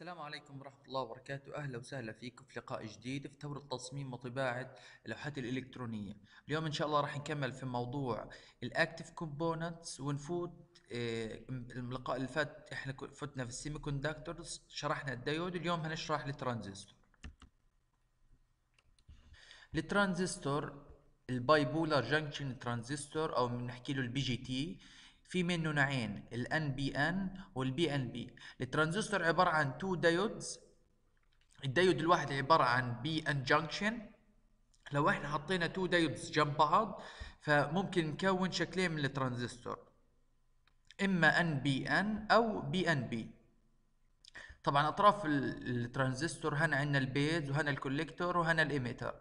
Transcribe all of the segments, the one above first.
السلام عليكم ورحمة الله وبركاته أهلا وسهلا فيكم في لقاء جديد في ثورة تصميم وطباعة اللوحات الإلكترونية اليوم إن شاء الله راح نكمل في موضوع الأكتف كومبوننتس ونفوت إيه اللقاء اللي فات إحنا فتنا في السيمي كوندكتورز شرحنا الديود اليوم هنشرح الترانزستور الترانزستور البايبولار جنكشن جانكشن ترانزستور أو بنحكي له البي جي تي في منه نوعين ال NBN ان BNB الترانزستور عبارة عن تو دايودز الدايود الواحد عبارة عن بي ان جانكشن لو احنا حطينا تو دايودز جنب بعض فممكن نكون شكلين من الترانزستور اما ان بي ان او بي ان بي طبعا اطراف الترانزستور هنا عندنا البيز وهنا الكوليكتور وهنا الايميتر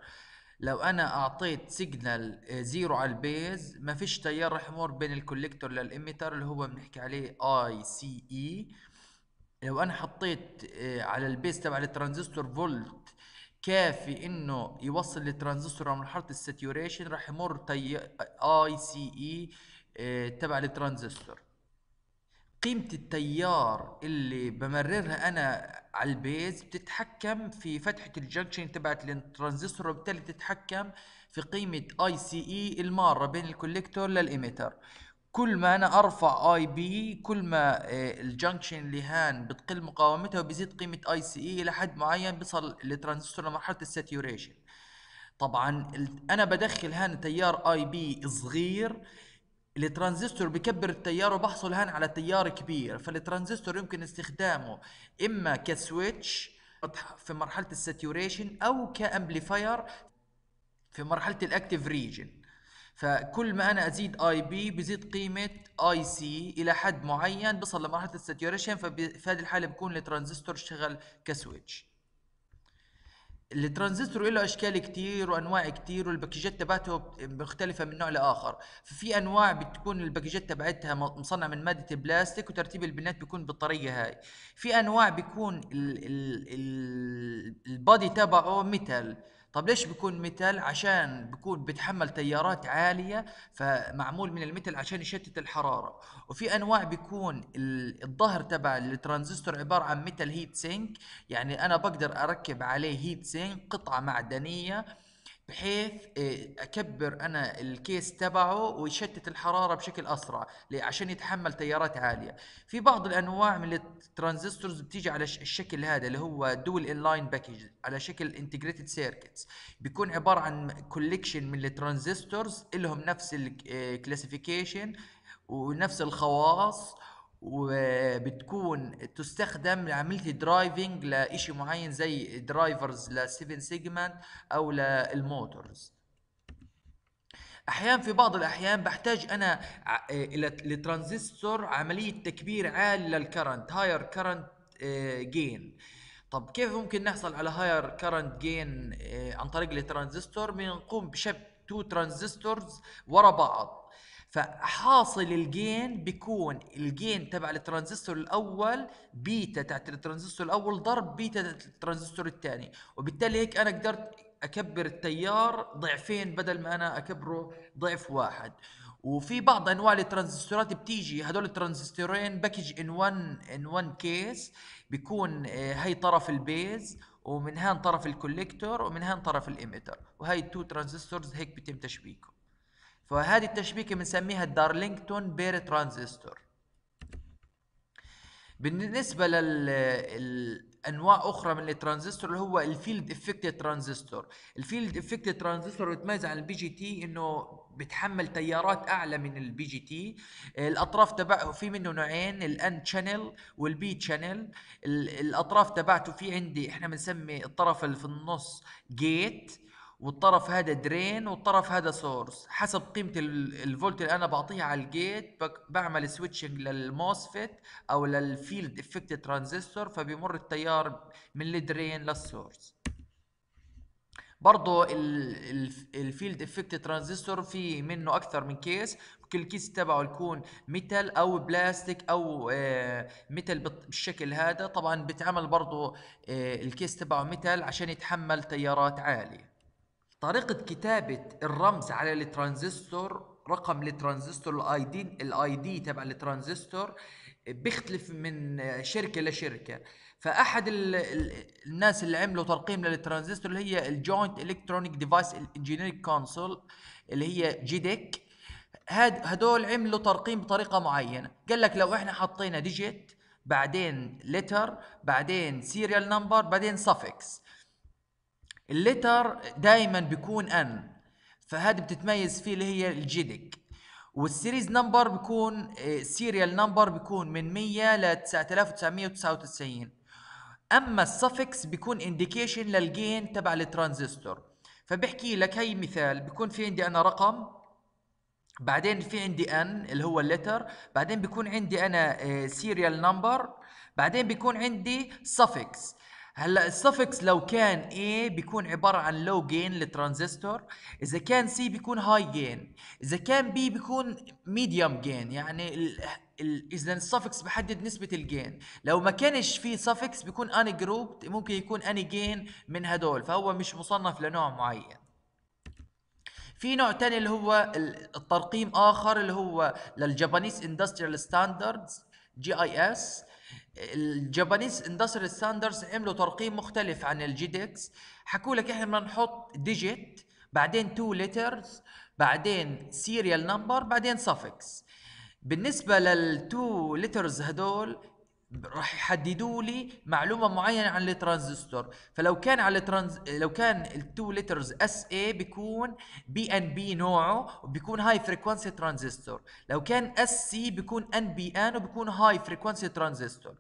لو انا اعطيت سيجنال زيرو على البيز ما فيش تيار راح يمر بين الكوليكتور للإميتر اللي هو بنحكي عليه اي سي اي لو انا حطيت آه، على البيز تبع الترانزستور فولت كافي انه يوصل للترانزستور على مرحله الساتيوريشن راح يمر تيار اي سي اي آه، تبع الترانزستور قيمة التيار اللي بمررها أنا على البيز بتتحكم في فتحة الجنكشن تبعت الترانزستور وبالتالي بتتحكم في قيمة اي سي اي المارة بين الكوليكتور للإيميتر كل ما أنا أرفع اي بي كل ما آه، الجنكشن اللي هان بتقل مقاومتها وبزيد قيمة e اي سي اي لحد معين بيصل الترانزستور لمرحلة الساتيوريشن طبعا أنا بدخل هان تيار اي بي صغير الترانزستور بكبر التيار وبحصل هان على تيار كبير فالترانزستور يمكن استخدامه اما كسويتش في مرحله الساتيوريشن او كامبليفاير في مرحله الاكتيف ريجن فكل ما انا ازيد اي بي بزيد قيمه اي سي الى حد معين بصل لمرحله الساتيوريشن ففي هذه الحاله بكون الترانزستور اشتغل كسويتش الترانزستور له اشكال كتير وانواع كتير والباكجات تبعته مختلفه من نوع لاخر ففي انواع بتكون الباكجات تبعتها مصنعه من ماده بلاستيك وترتيب البنات بيكون بالطريقه هاي في انواع بيكون البادي تبعه ميتال طب ليش بيكون ميتال عشان بيكون بتحمل تيارات عالية فمعمول من الميتال عشان يشتت الحرارة وفي أنواع بيكون الظهر تبع الترانزستور عبارة عن ميتال هيت سينك يعني أنا بقدر أركب عليه هيت سينك قطعة معدنية بحيث آه، اكبر انا الكيس تبعه ويشتت الحراره بشكل اسرع عشان يتحمل تيارات عاليه في بعض الانواع من الترانزستورز بتيجي على الشكل هذا اللي هو دول ان لاين باكج على شكل انتجريتد سيركتس بيكون عباره عن كوليكشن من الترانزستورز لهم نفس الكلاسيفيكيشن آه، ونفس الخواص وبتكون تستخدم لعمليه درايفنج لشيء معين زي درايفرز ل7 سيجمنت او للموتورز احيانا في بعض الاحيان بحتاج انا الى لترانزستور عمليه تكبير عالي للكرنت هاير كرنت جين طب كيف ممكن نحصل على هاير كرنت جين عن طريق الترانزستور بنقوم بشب تو ترانزستورز ورا بعض فحاصل الجين بيكون الجين تبع الترانزستور الاول بيتا تاعت الترانزستور الاول ضرب بيتا تاعت الترانزستور الثاني وبالتالي هيك انا قدرت اكبر التيار ضعفين بدل ما انا اكبره ضعف واحد وفي بعض انواع الترانزستورات بتيجي هدول الترانزستورين باكج ان 1 ان 1 كيس بيكون آه، هي طرف البيز ومن هان طرف الكوليكتور ومن هان طرف الاميتر وهي التو ترانزستورز هيك بيتم تشبيكهم فهذه التشبيكه بنسميها الدارلينغتون بير ترانزستور بالنسبه لل انواع اخرى من الترانزستور اللي هو الفيلد افكت ترانزستور الفيلد افكت ترانزستور بتميز عن البي جي تي انه بتحمل تيارات اعلى من البي جي تي الاطراف تبعه في منه نوعين الان شانل والبي شانل الاطراف تبعته في عندي احنا بنسمي الطرف اللي في النص جيت والطرف هذا درين والطرف هذا سورس حسب قيمة الفولت اللي انا بعطيها على الجيت بعمل سويتشنج للموسفيت او للفيلد افكت ترانزستور فبيمر التيار من الدرين للسورس برضه الفيلد افكت ترانزستور في منه اكثر من كيس كل كيس تبعه يكون ميتال او بلاستيك او ميتال آه، بالشكل هذا طبعا بتعمل برضه آه، الكيس تبعه ميتال عشان يتحمل تيارات عاليه طريقة كتابة الرمز على الترانزستور رقم الترانزستور الاي دي الاي دي تبع الترانزستور بيختلف من شركة لشركة فأحد الناس اللي عملوا ترقيم للترانزستور اللي هي الجوينت الكترونيك ديفايس انجينيرنج كونسول اللي هي جيديك e هاد هدول عملوا ترقيم بطريقة معينة قال لك لو احنا حطينا ديجيت بعدين لتر بعدين سيريال نمبر بعدين سفكس اللتر دائما بيكون ان فهذه بتتميز فيه اللي هي الجيدك والسيريز نمبر بيكون آه، سيريال نمبر بيكون من 100 ل 9999 اما السفكس بيكون انديكيشن للجين تبع الترانزستور فبحكي لك هي مثال بيكون في عندي انا رقم بعدين في عندي ان اللي هو اللتر بعدين بيكون عندي انا سيريال آه، نمبر بعدين بيكون عندي سفكس هلا السفكس لو كان A بيكون عبارة عن لو جين للترانزستور، إذا كان C بيكون هاي جين، إذا كان B بيكون ميديوم جين، يعني إذا السفكس بحدد نسبة الجين، لو ما كانش في سفكس بيكون أني جروب ممكن يكون أني جين من هدول، فهو مش مصنف لنوع معين. في نوع تاني اللي هو الترقيم آخر اللي هو للجابانيس اندستريال ستاندردز جي اي اس الجابانيز اندستريال ستاندرز عملوا ترقيم مختلف عن الجيدكس حكوا لك احنا بدنا نحط ديجيت بعدين تو ليترز بعدين سيريال نمبر بعدين سفكس بالنسبه للتو ليترز هدول راح يحددوا لي معلومه معينه عن الترانزستور فلو كان على الترانز لو كان التو ليترز اس اي بيكون بي ان بي نوعه وبيكون هاي فريكونسي ترانزستور لو كان اس سي بيكون ان بي ان وبيكون هاي فريكونسي ترانزستور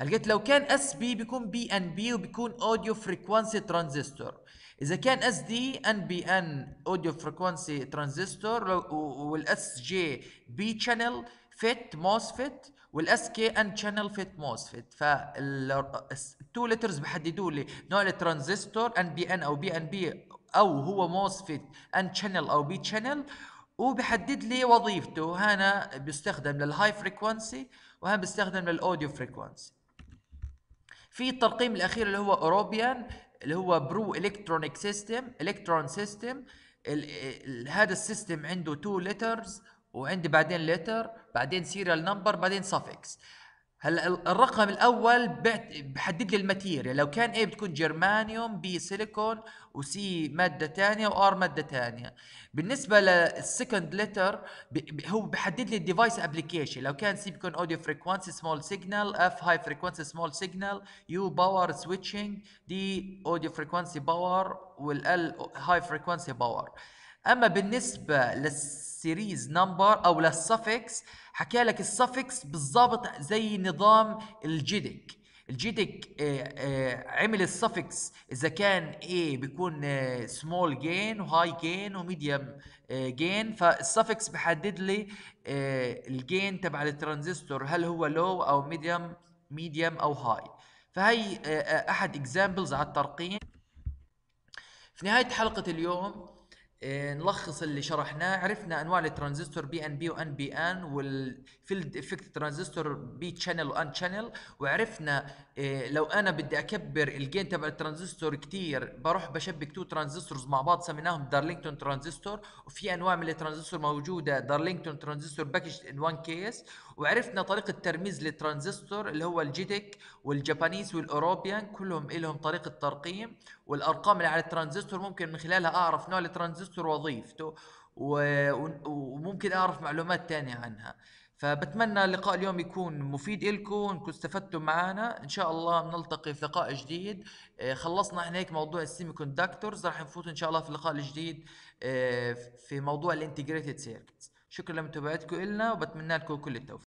هلقيت لو كان اس بي بيكون بي ان بي وبيكون اوديو فريكونسي ترانزستور اذا كان اس دي ان بي ان اوديو فريكونسي ترانزستور والاس جي بي شانل فيت موسفيت والاس كي ان شانل فيت موسفيت فالتو لترز بحددوا لي نوع الترانزستور ان بي ان او بي ان بي او هو موسفيت ان شانل او بي شانل وبحدد لي وظيفته هنا بيستخدم للهاي فريكونسي وهنا بيستخدم للاوديو فريكونسي في الترقيم الاخير اللي هو اوروبيان اللي هو برو الكترونيك سيستم الكترون سيستم هذا السيستم عنده تو لترز وعندي بعدين ليتر بعدين سيريال نمبر بعدين سافكس هلا الرقم الاول بحدد لي الماتيريال لو كان اي بتكون جرمانيوم بي سيليكون وسي ماده ثانيه وار ماده ثانيه بالنسبه للسكند لتر هو بحدد لي الديفايس ابلكيشن لو كان سي بيكون اوديو فريكوانسي سمول سيجنال اف هاي فريكوانسي سمول سيجنال يو باور سويتشنج دي اوديو فريكوانسي باور والال هاي فريكوانسي باور اما بالنسبه للسيريز نمبر او للسفكس حكى لك السفكس بالضبط زي نظام الجدك الجيدك آه، آه، عمل السفكس اذا كان ايه بيكون سمول جين وهاي جين وميديوم جين فالسفكس بحدد لي آه، الجين تبع الترانزستور هل هو لو او ميديوم ميديوم او هاي فهي احد اكزامبلز على الترقيم في نهايه حلقه اليوم إيه، نلخص اللي شرحناه عرفنا انواع الترانزستور بي ان بي وان بي ان والفيلد افكت ترانزستور بي تشانل وان تشانل وعرفنا إيه، لو انا بدي اكبر الجين تبع الترانزستور كتير بروح بشبك تو ترانزستورز مع بعض سميناهم دارلينجتون ترانزستور وفي انواع من الترانزستور موجوده دارلينجتون ترانزستور باكج ان وان كيس وعرفنا طريقه ترميز للترانزستور اللي هو الجيتك والجابانيز والاوروبيان كلهم لهم طريقه ترقيم والارقام اللي على الترانزستور ممكن من خلالها اعرف نوع الترانزستور وظيفته وممكن اعرف معلومات تانية عنها فبتمنى لقاء اليوم يكون مفيد لكم انكم استفدتوا معنا ان شاء الله بنلتقي في لقاء جديد آه، خلصنا احنا هيك موضوع السيمي كوندكتورز راح نفوت ان شاء الله في اللقاء الجديد آه، في موضوع الانتجريتد سيركتس شكرا لمتابعتكم النا وبتمنى لكم كل التوفيق